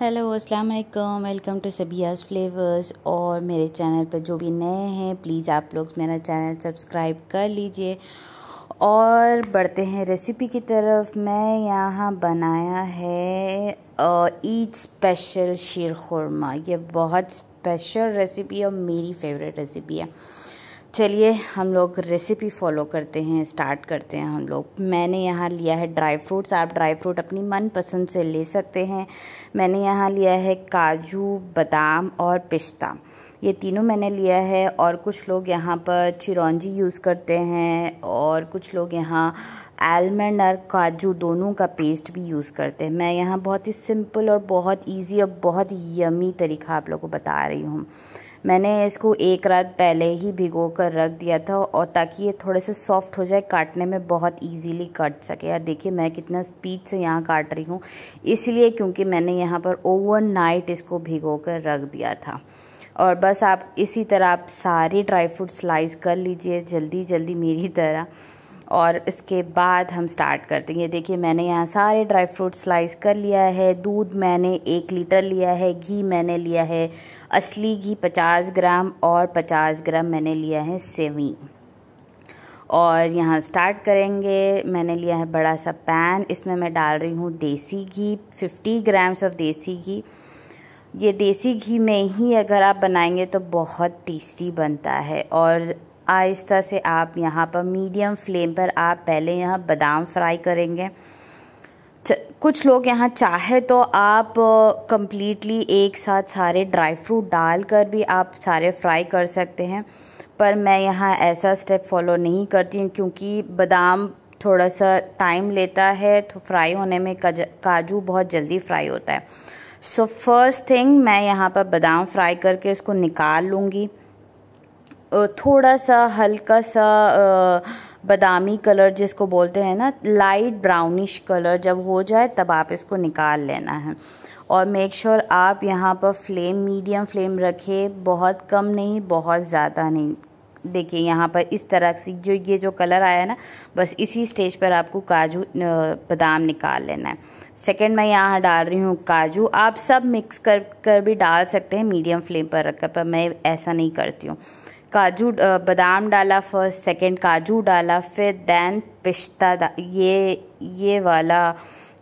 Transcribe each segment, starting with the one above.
hello अस्सलाम वालेकुम welcome to सबियाज flavours और मेरे चैनल पर जो भी नए हैं प्लीज़ आप लोग मेरा चैनल सब्सक्राइब कर लीजिए और बढ़ते हैं रेसिपी की तरफ मैं यहाँ बनाया है ईद स्पेशल शीर खुरमा ये बहुत स्पेशल रेसिपी है और मेरी फेवरेट रेसिपी है चलिए हम लोग रेसिपी फॉलो करते हैं स्टार्ट करते हैं हम लोग मैंने यहाँ लिया है ड्राई फ्रूट्स आप ड्राई फ्रूट अपनी मनपसंद से ले सकते हैं मैंने यहाँ लिया है काजू बादाम और पिस्ता ये तीनों मैंने लिया है और कुछ लोग यहाँ पर चिरौंजी यूज़ करते हैं और कुछ लोग यहाँ आलमंड और काजू दोनों का पेस्ट भी यूज़ करते हैं मैं यहाँ बहुत ही सिंपल और बहुत इजी और बहुत यमी तरीका आप लोगों को बता रही हूँ मैंने इसको एक रात पहले ही भिगो कर रख दिया था और ताकि ये थोड़े से सॉफ्ट हो जाए काटने में बहुत इजीली कट सके या देखिए मैं कितना स्पीड से यहाँ काट रही हूँ इसलिए क्योंकि मैंने यहाँ पर ओवरनाइट इसको भिगो कर रख दिया था और बस आप इसी तरह आप सारे ड्राई फ्रूट स्लाइस कर लीजिए जल्दी जल्दी मेरी तरह और इसके बाद हम स्टार्ट कर देंगे देखिए मैंने यहाँ सारे ड्राई फ्रूट स्लाइस कर लिया है दूध मैंने एक लीटर लिया है घी मैंने लिया है असली घी 50 ग्राम और 50 ग्राम मैंने लिया है सेवी और यहाँ स्टार्ट करेंगे मैंने लिया है बड़ा सा पैन इसमें मैं डाल रही हूँ देसी घी 50 ग्राम्स ऑफ देसी घी ये देसी घी में ही अगर आप बनाएंगे तो बहुत टेस्टी बनता है और आहिस्ता से आप यहाँ पर मीडियम फ्लेम पर आप पहले यहाँ बादाम फ्राई करेंगे कुछ लोग यहाँ चाहे तो आप कम्प्लीटली एक साथ सारे ड्राई फ्रूट डाल कर भी आप सारे फ्राई कर सकते हैं पर मैं यहाँ ऐसा स्टेप फॉलो नहीं करती हूँ क्योंकि बादाम थोड़ा सा टाइम लेता है तो फ्राई होने में काजू बहुत जल्दी फ्राई होता है सो फर्स्ट थिंग मैं यहाँ पर बादाम फ्राई करके इसको निकाल लूँगी थोड़ा सा हल्का सा बादामी कलर जिसको बोलते हैं ना लाइट ब्राउनिश कलर जब हो जाए तब आप इसको निकाल लेना है और मेक श्योर sure आप यहाँ पर फ्लेम मीडियम फ्लेम रखें बहुत कम नहीं बहुत ज़्यादा नहीं देखिए यहाँ पर इस तरह से जो ये जो कलर आया है ना बस इसी स्टेज पर आपको काजू बादाम निकाल लेना है सेकेंड मैं यहाँ डाल रही हूँ काजू आप सब मिक्स कर कर भी डाल सकते हैं मीडियम फ्लेम पर रखकर पर मैं ऐसा नहीं करती हूँ काजू बादाम डाला फर्स्ट सेकंड काजू डाला फिर दैन पिस्ता ये ये वाला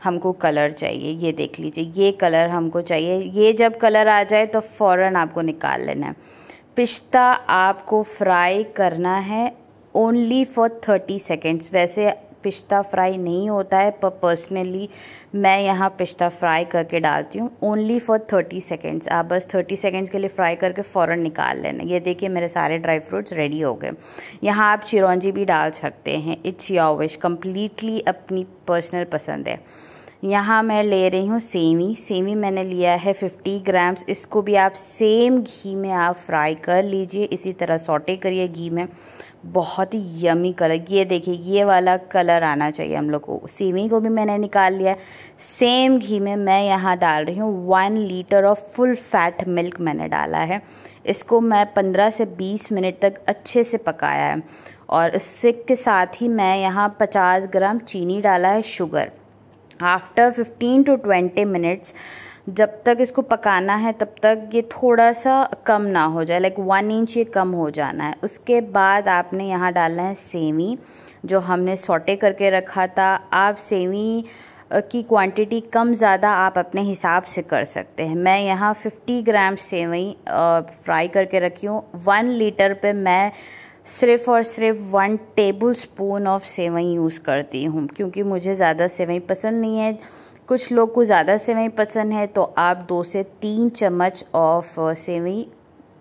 हमको कलर चाहिए ये देख लीजिए ये कलर हमको चाहिए ये जब कलर आ जाए तो फ़ौर आपको निकाल लेना है पिस्ता आपको फ्राई करना है ओनली फॉर थर्टी सेकेंड्स वैसे पिस्ता फ्राई नहीं होता है पर पर्सनली मैं यहाँ पिस्ता फ्राई करके डालती हूँ ओनली फॉर थर्टी सेकेंड्स आप बस थर्टी सेकेंड्स के लिए फ्राई करके फ़ौर निकाल लेना ये देखिए मेरे सारे ड्राई फ्रूट्स रेडी हो गए यहाँ आप चिरौंजी भी डाल सकते हैं इट्स योर विश कम्प्लीटली अपनी पर्सनल पसंद है यहाँ मैं ले रही हूँ सेवी सेवी मैंने लिया है 50 ग्राम्स इसको भी आप सेम घी में आप फ्राई कर लीजिए इसी तरह सोटे करिए घी में बहुत ही यमी कलर ये देखिए ये वाला कलर आना चाहिए हम लोग को सेवी को भी मैंने निकाल लिया है सेम घी में मैं यहाँ डाल रही हूँ one litre of full fat milk मैंने डाला है इसको मैं पंद्रह से बीस मिनट तक अच्छे से पकाया है और इससे के साथ ही मैं यहाँ पचास ग्राम चीनी डाला है sugar after fifteen to twenty minutes जब तक इसको पकाना है तब तक ये थोड़ा सा कम ना हो जाए लाइक वन इंच ये कम हो जाना है उसके बाद आपने यहाँ डालना है सेवी जो हमने सोटे करके रखा था आप सेवी की क्वांटिटी कम ज़्यादा आप अपने हिसाब से कर सकते हैं मैं यहाँ 50 ग्राम सेवई फ्राई करके रखी हूँ वन लीटर पे मैं सिर्फ़ और सिर्फ वन टेबल स्पून ऑफ सेवई यूज़ करती हूँ क्योंकि मुझे ज़्यादा सेवई पसंद नहीं है कुछ लोग को ज़्यादा सेवई पसंद है तो आप दो से तीन चम्मच ऑफ uh, सेवई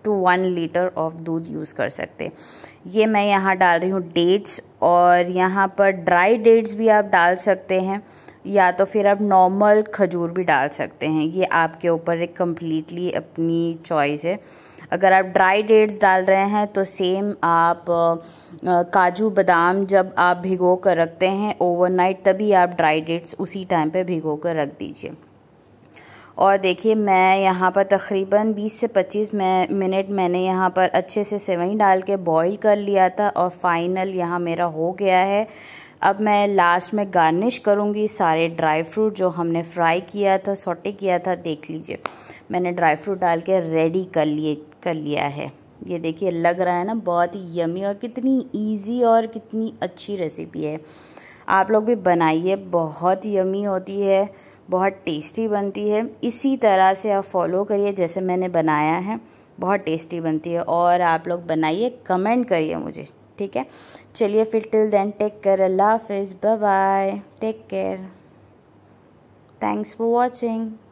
टू वन लीटर ऑफ दूध यूज़ कर सकते ये मैं यहाँ डाल रही हूँ डेट्स और यहाँ पर ड्राई डेट्स भी आप डाल सकते हैं या तो फिर आप नॉर्मल खजूर भी डाल सकते हैं ये आपके ऊपर एक कम्प्लीटली अपनी चॉइस है अगर आप ड्राई डेट्स डाल रहे हैं तो सेम आप काजू बादाम जब आप भिगो कर रखते हैं ओवरनाइट तभी आप ड्राई डेट्स उसी टाइम पे भिगो कर रख दीजिए और देखिए मैं यहाँ पर तकरीबन 20 से 25 मैं, मिनट मैंने यहाँ पर अच्छे से सेवई डाल के बॉईल कर लिया था और फाइनल यहाँ मेरा हो गया है अब मैं लास्ट में गार्निश करूँगी सारे ड्राई फ्रूट जो हमने फ्राई किया था सोटे किया था देख लीजिए मैंने ड्राई फ्रूट डाल के रेडी कर लिए कर लिया है ये देखिए लग रहा है ना बहुत ही यमी और कितनी इजी और कितनी अच्छी रेसिपी है आप लोग भी बनाइए बहुत यमी होती है बहुत टेस्टी बनती है इसी तरह से आप फॉलो करिए जैसे मैंने बनाया है बहुत टेस्टी बनती है और आप लोग बनाइए कमेंट करिए मुझे ठीक है चलिए फिर till then take care Allah हाफिज़ bye bye take care thanks for watching